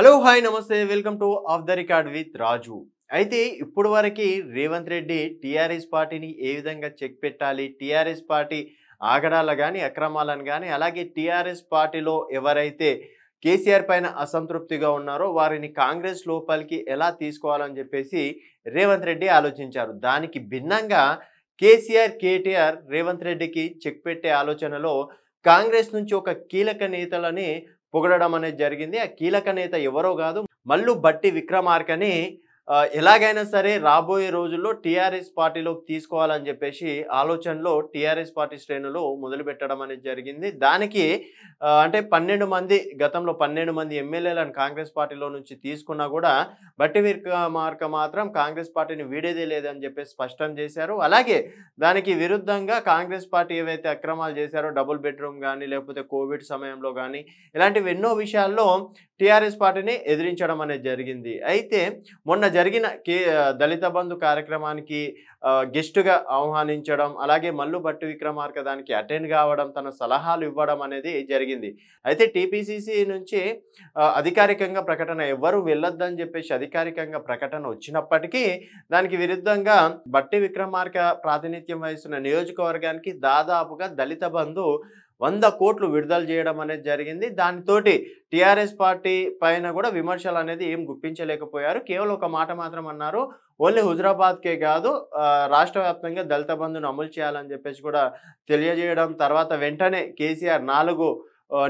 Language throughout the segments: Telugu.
హలో హాయ్ నమస్తే welcome to off the record with Raju అయితే ఇప్పుడు వరకు రేవంత్ రెడ్డి టీఆర్ఎస్ పార్టీని ఏ విధంగా చెక్ పెట్టాలి టీఆర్ఎస్ పార్టీ ఆగడాలు కానీ అక్రమాలను కానీ అలాగే టీఆర్ఎస్ పార్టీలో ఎవరైతే కేసీఆర్ పైన అసంతృప్తిగా ఉన్నారో వారిని కాంగ్రెస్ లోపలికి ఎలా తీసుకోవాలని చెప్పేసి రేవంత్ రెడ్డి ఆలోచించారు దానికి భిన్నంగా కేసీఆర్ కేటీఆర్ రేవంత్ రెడ్డికి చెక్ పెట్టే ఆలోచనలో కాంగ్రెస్ నుంచి ఒక కీలక నేతలని పొగడడం అనేది జరిగింది ఆ కీలక నేత ఎవరో కాదు మల్లు బట్టి విక్రమార్కని ఎలాగైనా సరే రాబోయే రోజుల్లో టీఆర్ఎస్ పార్టీలోకి తీసుకోవాలని చెప్పేసి ఆలోచనలో టీఆర్ఎస్ పార్టీ శ్రేణులు మొదలుపెట్టడం అనేది జరిగింది దానికి అంటే పన్నెండు మంది గతంలో పన్నెండు మంది ఎమ్మెల్యేలను కాంగ్రెస్ పార్టీలో నుంచి తీసుకున్నా కూడా బట్టి విర్క మార్క మాత్రం కాంగ్రెస్ పార్టీని వీడేదే లేదని చెప్పేసి స్పష్టం చేశారు అలాగే దానికి విరుద్ధంగా కాంగ్రెస్ పార్టీ ఏవైతే అక్రమాలు చేశారో డబుల్ బెడ్రూమ్ కానీ లేకపోతే కోవిడ్ సమయంలో కానీ ఇలాంటివి ఎన్నో విషయాల్లో టీఆర్ఎస్ పార్టీని ఎదిరించడం అనేది జరిగింది అయితే మొన్న జరిగిన కే దళిత బంధు కార్యక్రమానికి గెస్టుగా ఆహ్వానించడం అలాగే మల్లు భట్టు విక్రమార్క దానికి అటెండ్ కావడం తన సలహాలు ఇవ్వడం అనేది జరిగింది అయితే టీపీసీసీ నుంచి అధికారికంగా ప్రకటన ఎవ్వరూ వెళ్ళొద్దని చెప్పేసి అధికారికంగా ప్రకటన వచ్చినప్పటికీ దానికి విరుద్ధంగా భట్టి విక్రమార్క ప్రాతినిధ్యం వహిస్తున్న నియోజకవర్గానికి దాదాపుగా దళిత బంధు వంద కోట్లు విడుదల చేయడం అనేది జరిగింది దానితోటి టీఆర్ఎస్ పార్టీ పైన కూడా విమర్శలు అనేది ఏం గుప్పించలేకపోయారు కేవలం ఒక మాట మాత్రం అన్నారు ఓన్లీ హుజరాబాద్కే కాదు రాష్ట్ర వ్యాప్తంగా దళిత బంధును అమలు చేయాలని చెప్పేసి కూడా తెలియజేయడం తర్వాత వెంటనే కేసీఆర్ నాలుగు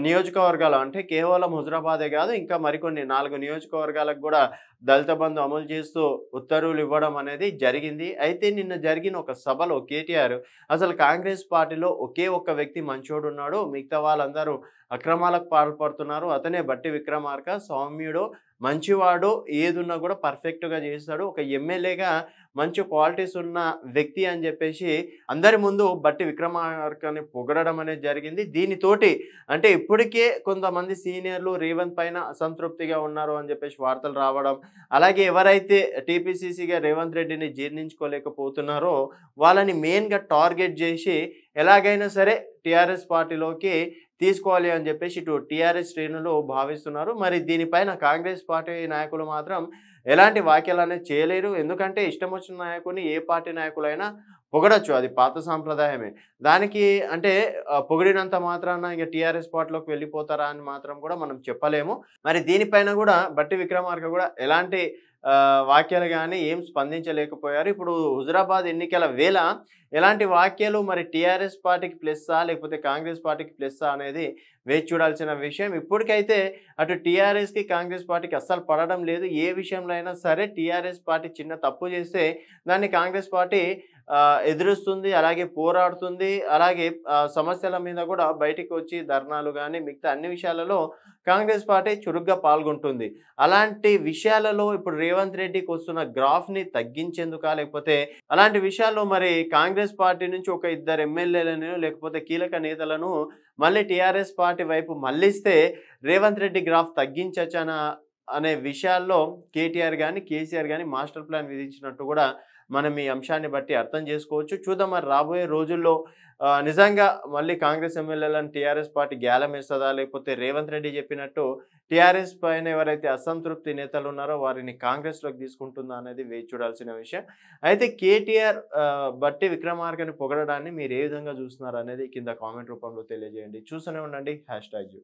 నియోజకవర్గాలు అంటే కేవలం హుజరాబాదే కాదు ఇంకా మరికొన్ని నాలుగు నియోజకవర్గాలకు కూడా దళిత బంధు అమలు చేస్తూ ఉత్తర్వులు ఇవ్వడం అనేది జరిగింది అయితే నిన్న జరిగిన ఒక సభలో కేటీఆర్ అసలు కాంగ్రెస్ పార్టీలో ఒకే ఒక్క వ్యక్తి మంచోడు ఉన్నాడు మిగతా వాళ్ళందరూ అక్రమాలకు పాల్పడుతున్నారు అతనే బట్టి విక్రమార్క సౌమ్యుడు మంచివాడు ఏదున్నా కూడా పర్ఫెక్ట్గా చేస్తాడు ఒక ఎమ్మెల్యేగా మంచి క్వాలిటీస్ ఉన్న వ్యక్తి అని చెప్పేసి అందరి ముందు బట్టి విక్రమార్కని పొగడడం అనేది జరిగింది దీనితోటి అంటే ఇప్పటికే కొంతమంది సీనియర్లు రేవంత్ పైన అసంతృప్తిగా ఉన్నారు అని చెప్పేసి వార్తలు రావడం అలాగే ఎవరైతే టీపీసీసీగా రేవంత్ రెడ్డిని జీర్ణించుకోలేకపోతున్నారో వాళ్ళని మెయిన్గా టార్గెట్ చేసి ఎలాగైనా సరే టీఆర్ఎస్ పార్టీలోకి తీసుకోవాలి అని చెప్పేసి ఇటు టీఆర్ఎస్ శ్రేణులు భావిస్తున్నారు మరి దీనిపైన కాంగ్రెస్ పార్టీ నాయకులు మాత్రం ఎలాంటి వ్యాఖ్యలు అనేది చేయలేరు ఎందుకంటే ఇష్టం వచ్చిన నాయకుని ఏ పార్టీ నాయకులైనా పొగడచ్చు అది పాత సాంప్రదాయమే దానికి అంటే పొగిడినంత మాత్రాన ఇక టీఆర్ఎస్ పార్టీలోకి వెళ్ళిపోతారా అని మాత్రం కూడా మనం చెప్పలేము మరి దీనిపైన కూడా బట్టి విక్రమార్క కూడా ఎలాంటి వాక్యాలు కానీ ఏం స్పందించలేకపోయారు ఇప్పుడు హుజరాబాద్ ఎన్నికల వేళ ఎలాంటి వాక్యాలు మరి టీఆర్ఎస్ పార్టీకి ప్లస్సా లేకపోతే కాంగ్రెస్ పార్టీకి ప్లస్సా అనేది వేచి చూడాల్సిన విషయం ఇప్పటికైతే అటు టీఆర్ఎస్కి కాంగ్రెస్ పార్టీకి అస్సలు పడడం లేదు ఏ విషయంలో అయినా సరే టీఆర్ఎస్ పార్టీ చిన్న తప్పు చేస్తే దాన్ని కాంగ్రెస్ పార్టీ ఎదురుస్తుంది అలాగే పోరాడుతుంది అలాగే సమస్యల మీద కూడా బయటికి వచ్చి ధర్నాలు కానీ మిగతా అన్ని విషయాలలో కాంగ్రెస్ పార్టీ చురుగ్గా పాల్గొంటుంది అలాంటి విషయాలలో ఇప్పుడు రేవంత్ రెడ్డికి వస్తున్న గ్రాఫ్ని తగ్గించేందుక లేకపోతే అలాంటి విషయాల్లో మరి కాంగ్రెస్ పార్టీ నుంచి ఒక ఇద్దరు ఎమ్మెల్యేలను లేకపోతే కీలక నేతలను మళ్ళీ టీఆర్ఎస్ పార్టీ వైపు మళ్ళిస్తే రేవంత్ రెడ్డి గ్రాఫ్ తగ్గించచ్చన అనే విషయాల్లో కేటీఆర్ కానీ కేసీఆర్ కానీ మాస్టర్ ప్లాన్ విధించినట్టు కూడా మనం ఈ అంశాన్ని బట్టి అర్థం చేసుకోవచ్చు చూద్దాం మరి రాబోయే రోజుల్లో నిజంగా మళ్ళీ కాంగ్రెస్ ఎమ్మెల్యేలను టీఆర్ఎస్ పార్టీ గ్యాలం వేస్తుందా లేకపోతే రేవంత్ రెడ్డి చెప్పినట్టు టీఆర్ఎస్ పైన ఎవరైతే అసంతృప్తి నేతలు ఉన్నారో వారిని కాంగ్రెస్లోకి తీసుకుంటుందా అనేది వేచి చూడాల్సిన విషయం అయితే కేటీఆర్ బట్టి విక్రమార్కని పొగడడాన్ని మీరు ఏ విధంగా చూస్తున్నారు అనేది కింద కామెంట్ రూపంలో తెలియజేయండి చూస్తూనే ఉండండి హ్యాష్ ట్యాగ్